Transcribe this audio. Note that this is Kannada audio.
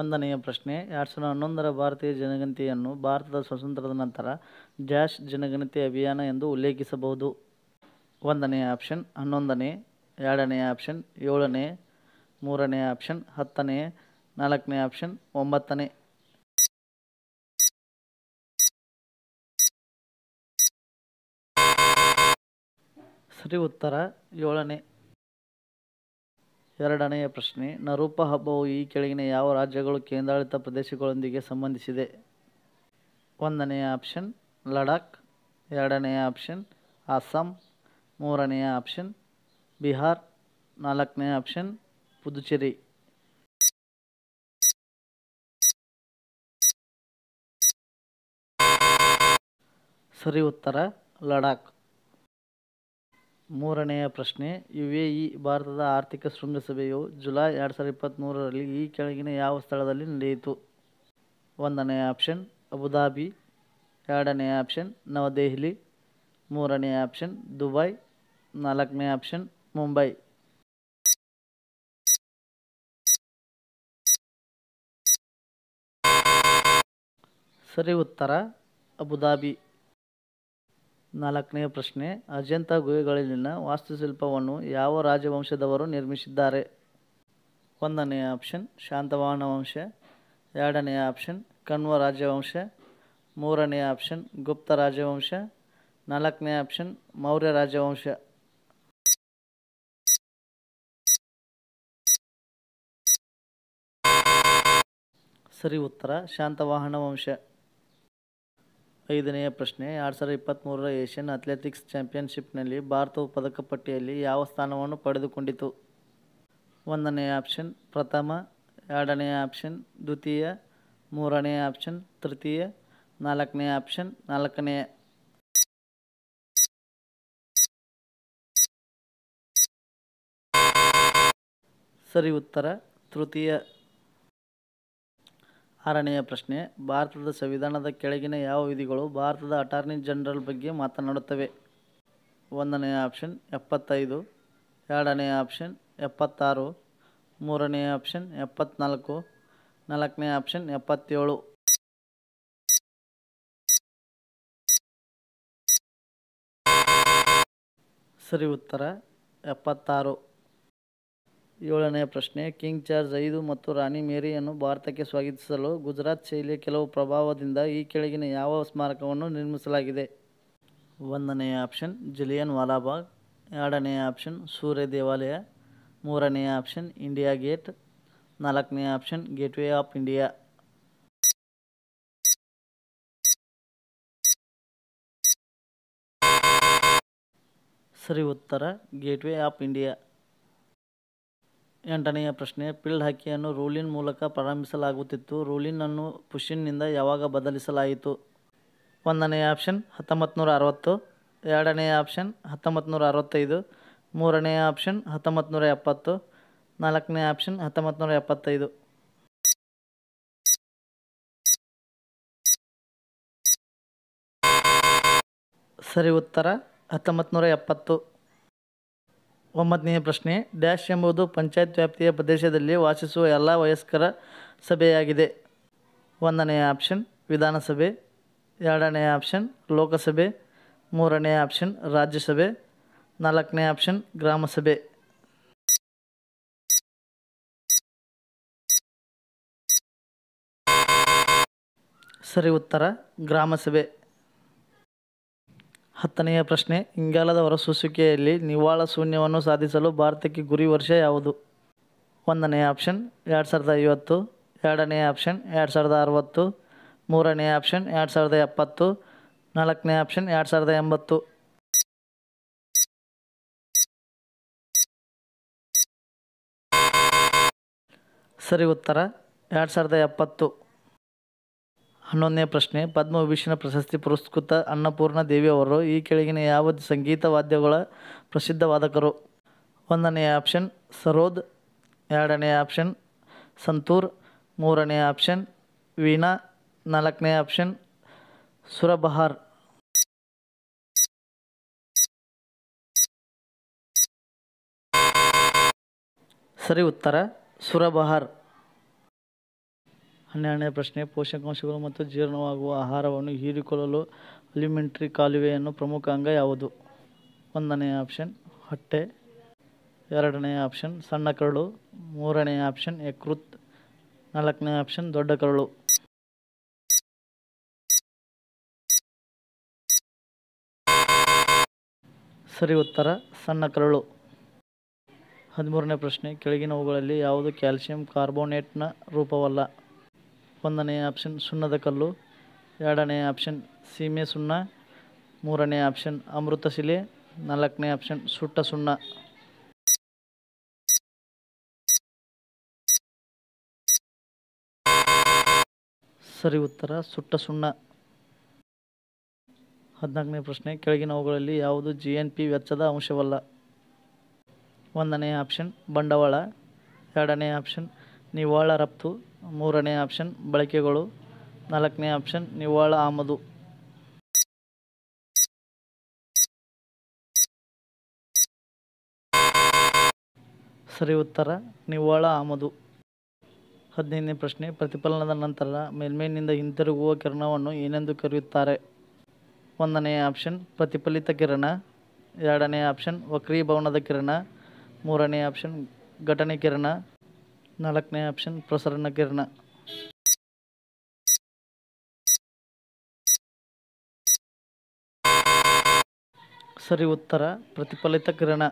ಒಂದನೆಯ ಪ್ರಶ್ನೆ ಎರಡು ಸಾವಿರದ ಹನ್ನೊಂದರ ಭಾರತೀಯ ಜನಗಣತಿಯನ್ನು ಭಾರತದ ಸ್ವಾತಂತ್ರ್ಯದ ನಂತರ ಡ್ಯಾಶ್ ಜನಗಣತಿ ಅಭಿಯಾನ ಎಂದು ಉಲ್ಲೇಖಿಸಬಹುದು ಒಂದನೆಯ ಆಪ್ಷನ್ ಹನ್ನೊಂದನೇ ಎರಡನೇ ಆಪ್ಷನ್ ಏಳನೇ ಮೂರನೇ ಆಪ್ಷನ್ ಹತ್ತನೇ ನಾಲ್ಕನೇ ಆಪ್ಷನ್ ಒಂಬತ್ತನೇ ಸರಿ ಉತ್ತರ ಏಳನೇ ಎರಡನೆಯ ಪ್ರಶ್ನೆ ನರೂಪ ಹಬ್ಬವು ಈ ಕೆಳಗಿನ ಯಾವ ರಾಜ್ಯಗಳು ಕೇಂದ್ರಾಡಳಿತ ಪ್ರದೇಶಗಳೊಂದಿಗೆ ಸಂಬಂಧಿಸಿದೆ ಒಂದನೆಯ ಆಪ್ಷನ್ ಲಡಾಖ್ ಎರಡನೆಯ ಆಪ್ಷನ್ ಅಸ್ಸಾಂ ಮೂರನೆಯ ಆಪ್ಷನ್ ಬಿಹಾರ್ ನಾಲ್ಕನೇ ಆಪ್ಷನ್ ಪುದುಚೇರಿ ಸರಿ ಉತ್ತರ ಲಡಾಖ್ ಮೂರನೆಯ ಪ್ರಶ್ನೆ ಯು ಎ ಇ ಭಾರತದ ಆರ್ಥಿಕ ಶೃಂಗಸಭೆಯು ಜುಲೈ ಎರಡು ಸಾವಿರದ ಇಪ್ಪತ್ತ್ಮೂರರಲ್ಲಿ ಈ ಕೆಳಗಿನ ಯಾವ ಸ್ಥಳದಲ್ಲಿ ನಡೆಯಿತು ಒಂದನೆಯ ಆಪ್ಷನ್ ಅಬುದಾಬಿ ಎರಡನೆಯ ಆಪ್ಷನ್ ನವದೆಹಲಿ ಮೂರನೆಯ ಆಪ್ಷನ್ ದುಬೈ ನಾಲ್ಕನೇ ಆಪ್ಷನ್ ಮುಂಬೈ ಸರಿ ಉತ್ತರ ಅಬುದಾಬಿ ನಾಲ್ಕನೆಯ ಪ್ರಶ್ನೆ ಅಜಂತ ಗುಹೆಗಳಲ್ಲಿನ ವಾಸ್ತುಶಿಲ್ಪವನ್ನು ಯಾವ ರಾಜವಂಶದವರು ನಿರ್ಮಿಸಿದ್ದಾರೆ ಒಂದನೆಯ ಆಪ್ಷನ್ ಶಾಂತವಾಹನ ವಂಶ ಎರಡನೆಯ ಆಪ್ಷನ್ ಕಣ್ವ ರಾಜವಂಶ ಮೂರನೆಯ ಆಪ್ಷನ್ ಗುಪ್ತ ರಾಜವಂಶ ನಾಲ್ಕನೇ ಆಪ್ಷನ್ ಮೌರ್ಯ ರಾಜವಂಶ ಸರಿ ಉತ್ತರ ಶಾಂತವಾಹನ ವಂಶ ಐದನೆಯ ಪ್ರಶ್ನೆ ಎರಡು ಸಾವಿರದ ಇಪ್ಪತ್ತ್ಮೂರರ ಏಷ್ಯನ್ ಅಥ್ಲೆಟಿಕ್ಸ್ ಚಾಂಪಿಯನ್ಶಿಪ್ನಲ್ಲಿ ಭಾರತವು ಪದಕ ಪಟ್ಟಿಯಲ್ಲಿ ಯಾವ ಸ್ಥಾನವನ್ನು ಪಡೆದುಕೊಂಡಿತು ಒಂದನೆಯ ಆಪ್ಷನ್ ಪ್ರಥಮ ಎರಡನೆಯ ಆಪ್ಷನ್ ದ್ವಿತೀಯ ಮೂರನೆಯ ಆಪ್ಷನ್ ತೃತೀಯ ನಾಲ್ಕನೆಯ ಆಪ್ಷನ್ ನಾಲ್ಕನೆಯ ಸರಿ ಉತ್ತರ ತೃತೀಯ ಆರನೆಯ ಪ್ರಶ್ನೆ ಭಾರತದ ಸಂವಿಧಾನದ ಕೆಳಗಿನ ಯಾವ ವಿಧಿಗಳು ಭಾರತದ ಅಟಾರ್ನಿ ಜನರಲ್ ಬಗ್ಗೆ ಮಾತನಾಡುತ್ತವೆ ಒಂದನೆಯ ಆಪ್ಷನ್ ಎಪ್ಪತ್ತೈದು ಎರಡನೆಯ ಆಪ್ಷನ್ ಎಪ್ಪತ್ತಾರು ಮೂರನೆಯ ಆಪ್ಷನ್ ಎಪ್ಪತ್ನಾಲ್ಕು ನಾಲ್ಕನೇ ಆಪ್ಷನ್ ಎಪ್ಪತ್ತೇಳು ಸರಿ ಉತ್ತರ ಎಪ್ಪತ್ತಾರು ಏಳನೆಯ ಪ್ರಶ್ನೆ ಕಿಂಗ್ ಚಾರ್ಜ್ ಐದು ಮತ್ತು ರಾಣಿ ಮೇರಿಯನ್ನು ಭಾರತಕ್ಕೆ ಸ್ವಾಗತಿಸಲು ಗುಜರಾತ್ ಶೈಲಿಯ ಕೆಲವು ಪ್ರಭಾವದಿಂದ ಈ ಕೆಳಗಿನ ಯಾವ ಸ್ಮಾರಕವನ್ನು ನಿರ್ಮಿಸಲಾಗಿದೆ ಒಂದನೆಯ ಆಪ್ಷನ್ ಜಿಲಿಯನ್ ವಾಲಾಬಾಗ್ ಎರಡನೆಯ ಆಪ್ಷನ್ ಸೂರ್ಯ ದೇವಾಲಯ ಮೂರನೆಯ ಆಪ್ಷನ್ ಇಂಡಿಯಾ ಗೇಟ್ ನಾಲ್ಕನೆಯ ಆಪ್ಷನ್ ವೇ ಆಫ್ ಇಂಡಿಯಾ ಸರಿ ಉತ್ತರ ವೇ ಆಫ್ ಇಂಡಿಯಾ ಎಂಟನೆಯ ಪ್ರಶ್ನೆ ಪಿಲ್ಡ್ ಹಾಕಿಯನ್ನು ರೂಲಿನ್ ಮೂಲಕ ಪ್ರಾರಂಭಿಸಲಾಗುತ್ತಿತ್ತು ರೂಲಿನ್ನನ್ನು ಪುಷಿನಿಂದ ಪುಷಿನ್ನಿಂದ ಯಾವಾಗ ಬದಲಿಸಲಾಯಿತು ಒಂದನೆಯ ಆಪ್ಷನ್ ಹತ್ತೊಂಬತ್ತು ನೂರ ಅರವತ್ತು ಎರಡನೆಯ ಆಪ್ಷನ್ ಹತ್ತೊಂಬತ್ತು ನೂರ ಅರವತ್ತೈದು ಮೂರನೆಯ ಆಪ್ಷನ್ ಹತ್ತೊಂಬತ್ತು ನೂರ ಎಪ್ಪತ್ತು ನಾಲ್ಕನೇ ಆಪ್ಷನ್ ಹತ್ತೊಂಬತ್ತು ನೂರ ಎಪ್ಪತ್ತೈದು ಸರಿ ಉತ್ತರ ಹತ್ತೊಂಬತ್ತು ನೂರ ಎಪ್ಪತ್ತು ಒಂಬತ್ತನೆಯ ಪ್ರಶ್ನೆ ಡ್ಯಾಶ್ ಎಂಬುದು ಪಂಚಾಯತ್ ವ್ಯಾಪ್ತಿಯ ಪ್ರದೇಶದಲ್ಲಿ ವಾಸಿಸುವ ಎಲ್ಲ ವಯಸ್ಕರ ಸಭೆಯಾಗಿದೆ ಒಂದನೆಯ ಆಪ್ಷನ್ ವಿಧಾನಸಭೆ ಎರಡನೆಯ ಆಪ್ಷನ್ ಲೋಕಸಭೆ ಮೂರನೆಯ ಆಪ್ಷನ್ ರಾಜ್ಯಸಭೆ ನಾಲ್ಕನೇ ಆಪ್ಷನ್ ಗ್ರಾಮಸಭೆ ಸರಿ ಉತ್ತರ ಗ್ರಾಮಸಭೆ ಹತ್ತನೆಯ ಪ್ರಶ್ನೆ ಇಂಗಾಲದ ಹೊರಸೂಸುವಿಕೆಯಲ್ಲಿ ನಿವಾಳ ಶೂನ್ಯವನ್ನು ಸಾಧಿಸಲು ಭಾರತಕ್ಕೆ ಗುರಿ ವರ್ಷ ಯಾವುದು ಒಂದನೆಯ ಆಪ್ಷನ್ ಎರಡು ಸಾವಿರದ ಐವತ್ತು ಎರಡನೇ ಆಪ್ಷನ್ ಎರಡು ಸಾವಿರದ ಅರುವತ್ತು ಮೂರನೇ ಆಪ್ಷನ್ ಎರಡು ಸಾವಿರದ ಎಪ್ಪತ್ತು ನಾಲ್ಕನೇ ಆಪ್ಷನ್ ಎರಡು ಸಾವಿರದ ಎಂಬತ್ತು ಸರಿ ಉತ್ತರ ಎರಡು ಸಾವಿರದ ಎಪ್ಪತ್ತು ಹನ್ನೊಂದನೇ ಪ್ರಶ್ನೆ ಪದ್ಮವಿಭೂಷಣ ಪ್ರಶಸ್ತಿ ಪುರಸ್ಕೃತ ಅನ್ನಪೂರ್ಣ ದೇವಿಯವರು ಈ ಕೆಳಗಿನ ಯಾವ ಸಂಗೀತ ವಾದ್ಯಗಳ ಪ್ರಸಿದ್ಧ ವಾದಕರು ಒಂದನೆಯ ಆಪ್ಷನ್ ಸರೋದ್ ಎರಡನೆಯ ಆಪ್ಷನ್ ಸಂತೂರ್ ಮೂರನೆಯ ಆಪ್ಷನ್ ವೀಣಾ ನಾಲ್ಕನೇ ಆಪ್ಷನ್ ಸುರಬಹಾರ್ ಸರಿ ಉತ್ತರ ಸುರಬಹಾರ್ ಹನ್ನೆರಡನೇ ಪ್ರಶ್ನೆ ಪೋಷಕಾಂಶಗಳು ಮತ್ತು ಜೀರ್ಣವಾಗುವ ಆಹಾರವನ್ನು ಹೀರಿಕೊಳ್ಳಲು ಅಲಿಮೆಂಟ್ರಿ ಕಾಲುವೆಯನ್ನು ಪ್ರಮುಖ ಅಂಗ ಯಾವುದು ಒಂದನೆಯ ಆಪ್ಷನ್ ಹೊಟ್ಟೆ ಎರಡನೇ ಆಪ್ಷನ್ ಸಣ್ಣ ಕರಳು ಮೂರನೆಯ ಆಪ್ಷನ್ ಯಕೃತ್ ನಾಲ್ಕನೇ ಆಪ್ಷನ್ ದೊಡ್ಡ ಕರಳು ಸರಿ ಉತ್ತರ ಸಣ್ಣ ಕರಳು ಹದಿಮೂರನೇ ಪ್ರಶ್ನೆ ಕೆಳಗಿನವುಗಳಲ್ಲಿ ಯಾವುದು ಕ್ಯಾಲ್ಸಿಯಂ ಕಾರ್ಬೋನೇಟ್ನ ರೂಪವಲ್ಲ ಒಂದನೇ ಆಪ್ಷನ್ ಸುಣ್ಣದ ಕಲ್ಲು ಎರಡನೇ ಆಪ್ಷನ್ ಸೀಮೆ ಸುಣ್ಣ ಮೂರನೇ ಆಪ್ಷನ್ ಅಮೃತಶಿಲೆ ನಾಲ್ಕನೇ ಆಪ್ಷನ್ ಸುಟ್ಟ ಸುಣ್ಣ ಸರಿ ಉತ್ತರ ಸುಟ್ಟ ಸುಣ್ಣ ಹದಿನಾಲ್ಕನೇ ಪ್ರಶ್ನೆ ಕೆಳಗಿನವುಗಳಲ್ಲಿ ಯಾವುದು ಜಿ ಎನ್ ಪಿ ವೆಚ್ಚದ ಅಂಶವಲ್ಲ ಒಂದನೇ ಆಪ್ಷನ್ ಬಂಡವಾಳ ಎರಡನೇ ಆಪ್ಷನ್ ನಿವಾಳ ರಫ್ತು ಮೂರನೇ ಆಪ್ಷನ್ ಬಳಕೆಗಳು ನಾಲ್ಕನೇ ಆಪ್ಷನ್ ನಿವ್ವಾಳ ಆಮದು ಸರಿ ಉತ್ತರ ನಿವ್ವಾಳ ಆಮದು ಹದಿನೈದನೇ ಪ್ರಶ್ನೆ ಪ್ರತಿಫಲನದ ನಂತರ ಮೇಲ್ಮೈನಿಂದ ಹಿಂತಿರುಗುವ ಕಿರಣವನ್ನು ಏನೆಂದು ಕರೆಯುತ್ತಾರೆ ಒಂದನೇ ಆಪ್ಷನ್ ಪ್ರತಿಫಲಿತ ಕಿರಣ ಎರಡನೇ ಆಪ್ಷನ್ ವಕ್ರೀಭವನದ ಕಿರಣ ಮೂರನೇ ಆಪ್ಷನ್ ಘಟನೆ ಕಿರಣ ನಾಲ್ಕನೇ ಆಪ್ಷನ್ ಪ್ರಸರಣ ಕಿರಣ ಸರಿ ಉತ್ತರ ಪ್ರತಿಫಲಿತ ಕಿರಣ